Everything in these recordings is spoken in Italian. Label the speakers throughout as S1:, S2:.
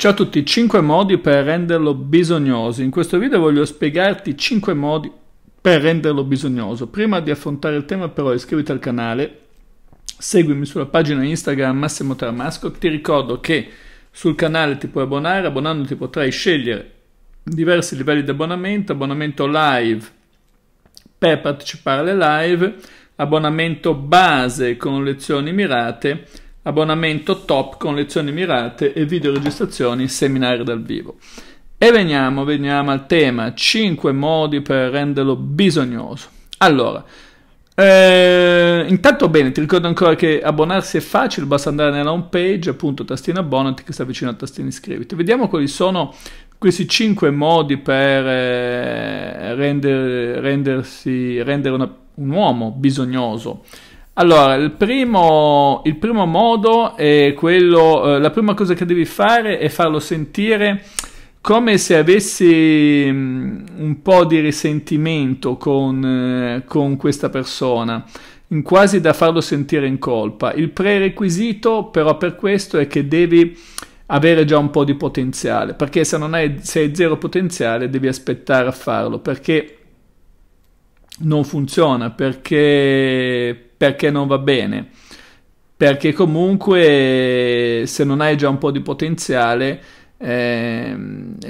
S1: Ciao a tutti, 5 modi per renderlo bisognoso. In questo video voglio spiegarti 5 modi per renderlo bisognoso. Prima di affrontare il tema però iscriviti al canale, seguimi sulla pagina Instagram Massimo Tramasco. Ti ricordo che sul canale ti puoi abbonare, abbonandoti potrai scegliere diversi livelli di abbonamento, abbonamento live per partecipare alle live, abbonamento base con lezioni mirate abbonamento top con lezioni mirate e videoregistrazioni seminari dal vivo. E veniamo, veniamo al tema, 5 modi per renderlo bisognoso. Allora, eh, intanto bene, ti ricordo ancora che abbonarsi è facile, basta andare nella home page, appunto tastino abbonati che sta vicino al tastino iscriviti. Vediamo quali sono questi 5 modi per eh, render, rendersi, rendere una, un uomo bisognoso. Allora, il primo, il primo modo è quello, eh, la prima cosa che devi fare è farlo sentire come se avessi mh, mm, un po' di risentimento con, eh, con questa persona quasi da farlo sentire in colpa. Il prerequisito però per questo è che devi avere già un po' di potenziale, perché se non hai, se hai zero potenziale devi aspettare a farlo, perché non funziona, perché, perché non va bene. Perché comunque se non hai già un po' di potenziale eh,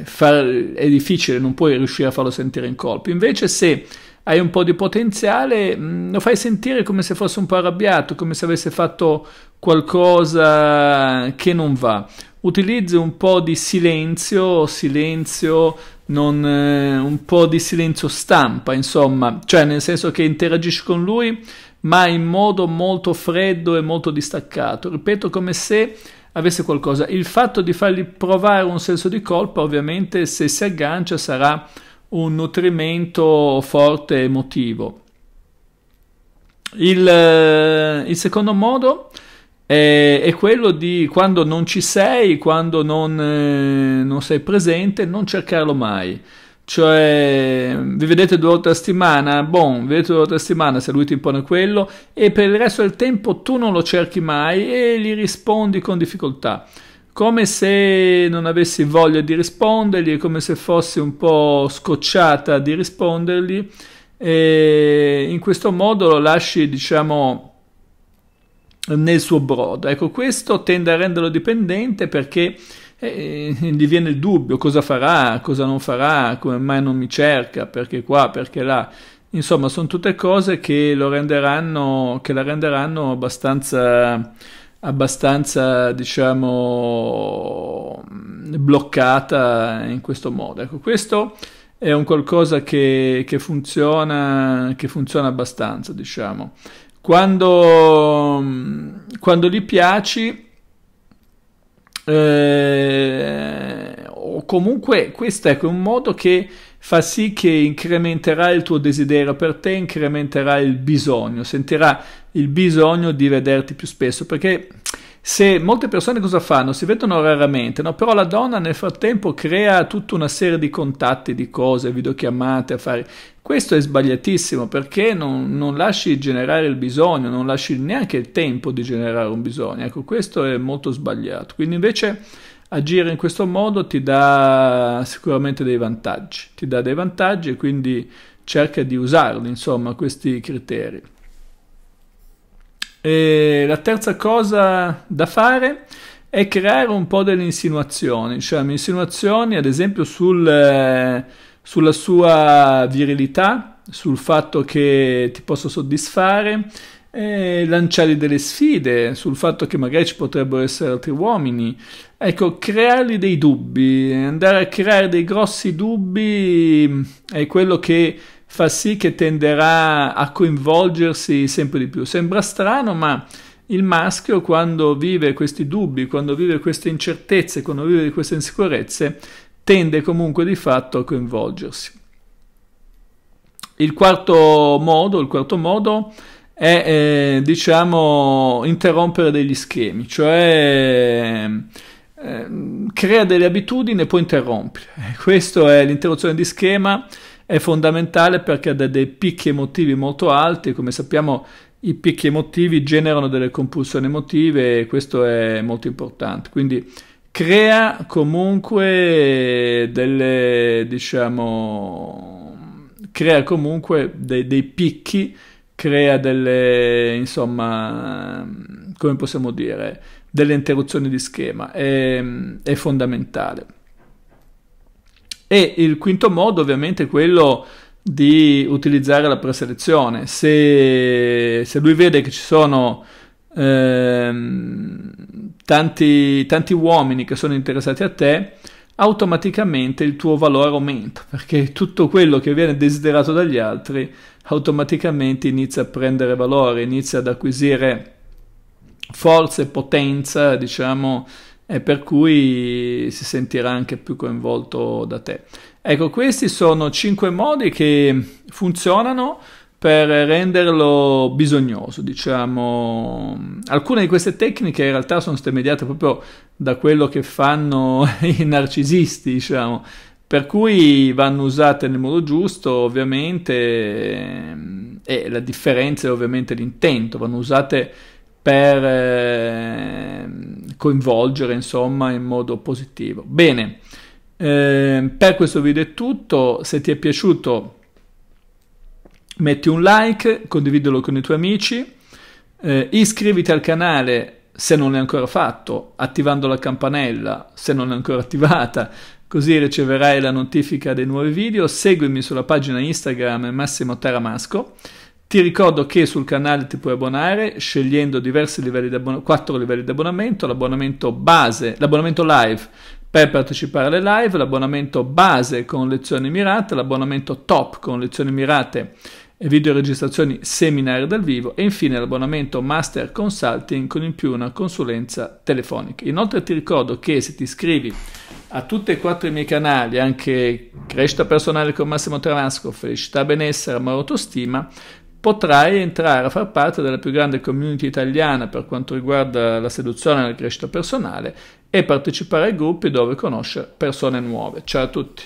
S1: far, è difficile, non puoi riuscire a farlo sentire in colpo. Invece se hai un po' di potenziale, mh, mm, lo fai sentire come se fosse un po' arrabbiato, come se avesse fatto qualcosa che non va utilizzo un po' di silenzio, silenzio non, eh, un po' di silenzio stampa, insomma, cioè nel senso che interagisci con lui, ma in modo molto freddo e molto distaccato. Ripeto, come se avesse qualcosa. Il fatto di fargli provare un senso di colpa, ovviamente, se si aggancia, sarà un nutrimento forte emotivo. Il, eh, il secondo modo è, è quello di quando non ci sei, quando non, eh, non sei presente, non cercarlo mai cioè vi vedete due volte a settimana, boh, vi vedete due volte a settimana se lui ti impone quello e per il resto del tempo tu non lo cerchi mai e gli rispondi con difficoltà, come se non avessi voglia di rispondergli, come se fossi un po' scocciata di rispondergli e in questo modo lo lasci diciamo nel suo brodo. Ecco, questo tende a renderlo dipendente perché eh, gli viene il dubbio cosa farà, cosa non farà, come mai non mi cerca, perché qua, perché là. Insomma, sono tutte cose che, lo renderanno, che la renderanno abbastanza, abbastanza, diciamo, bloccata in questo modo. Ecco, questo è un qualcosa che, che, funziona, che funziona abbastanza, diciamo quando, mm, quando gli piaci eh, o comunque questo è un modo che fa sì che incrementerà il tuo desiderio per te, incrementerà il bisogno, sentirà il bisogno di vederti più spesso, perché se molte persone cosa fanno? Si vedono raramente, no? però la donna nel frattempo crea tutta una serie di contatti, di cose, videochiamate, affari. Questo è sbagliatissimo perché non, non, lasci generare il bisogno, non lasci neanche il tempo di generare un bisogno. Ecco, questo è molto sbagliato. Quindi invece agire in questo modo ti dà sicuramente dei vantaggi, ti dà dei vantaggi e quindi cerca di usarli, insomma, questi criteri. E la terza cosa da fare è creare un po' delle insinuazioni, cioè insinuazioni ad esempio sul, eh, sulla sua virilità, sul fatto che ti possa soddisfare, eh, lanciargli delle sfide, sul fatto che magari ci potrebbero essere altri uomini, ecco, creargli dei dubbi, andare a creare dei grossi dubbi mm, è quello che fa sì che tenderà a coinvolgersi sempre di più. Sembra strano, ma il maschio quando vive questi dubbi, quando vive queste incertezze, quando vive queste insicurezze, tende comunque di fatto a coinvolgersi. Il quarto modo, il quarto modo è, eh, diciamo, interrompere degli schemi, cioè ehm, eh, crea delle abitudini e poi interrompe. Questo è l'interruzione di schema è fondamentale perché ha dei picchi emotivi molto alti, come sappiamo i picchi emotivi generano delle compulsioni emotive e questo è molto importante. Quindi crea comunque delle, diciamo, crea comunque dei, dei picchi, crea delle, insomma, come possiamo dire, delle interruzioni di schema, è, è fondamentale. E il quinto modo ovviamente è quello di utilizzare la preselezione. Se, se lui vede che ci sono ehm, tanti, tanti uomini che sono interessati a te, automaticamente il tuo valore aumenta perché tutto quello che viene desiderato dagli altri automaticamente inizia a prendere valore, inizia ad acquisire forza e potenza, diciamo, e per cui si sentirà anche più coinvolto da te. Ecco, questi sono cinque modi che funzionano per renderlo bisognoso, diciamo. Alcune di queste tecniche in realtà sono state mediate proprio da quello che fanno i narcisisti, diciamo, per cui vanno usate nel modo giusto, ovviamente, ehm, e la differenza è ovviamente l'intento, vanno usate per eh, coinvolgere insomma in modo positivo. Bene, eh, per questo video è tutto, se ti è piaciuto metti un like, condividilo con i tuoi amici, eh, iscriviti al canale se non l'hai ancora fatto, attivando la campanella se non è ancora attivata, così riceverai la notifica dei nuovi video, seguimi sulla pagina Instagram Massimo Taramasco ti ricordo che sul canale ti puoi abbonare scegliendo diversi livelli di abbonamento, quattro livelli di abbonamento, l'abbonamento base, l'abbonamento live per partecipare alle live, l'abbonamento base con lezioni mirate, l'abbonamento top con lezioni mirate e videoregistrazioni seminari dal vivo e infine l'abbonamento Master Consulting con in più una consulenza telefonica. Inoltre ti ricordo che se ti iscrivi a tutti e quattro i miei canali, anche Crescita Personale con Massimo Tarasco, Felicità Benessere, Amore Autostima, potrai entrare a far parte della più grande community italiana per quanto riguarda la seduzione e la crescita personale e partecipare ai gruppi dove conoscere persone nuove. Ciao a tutti!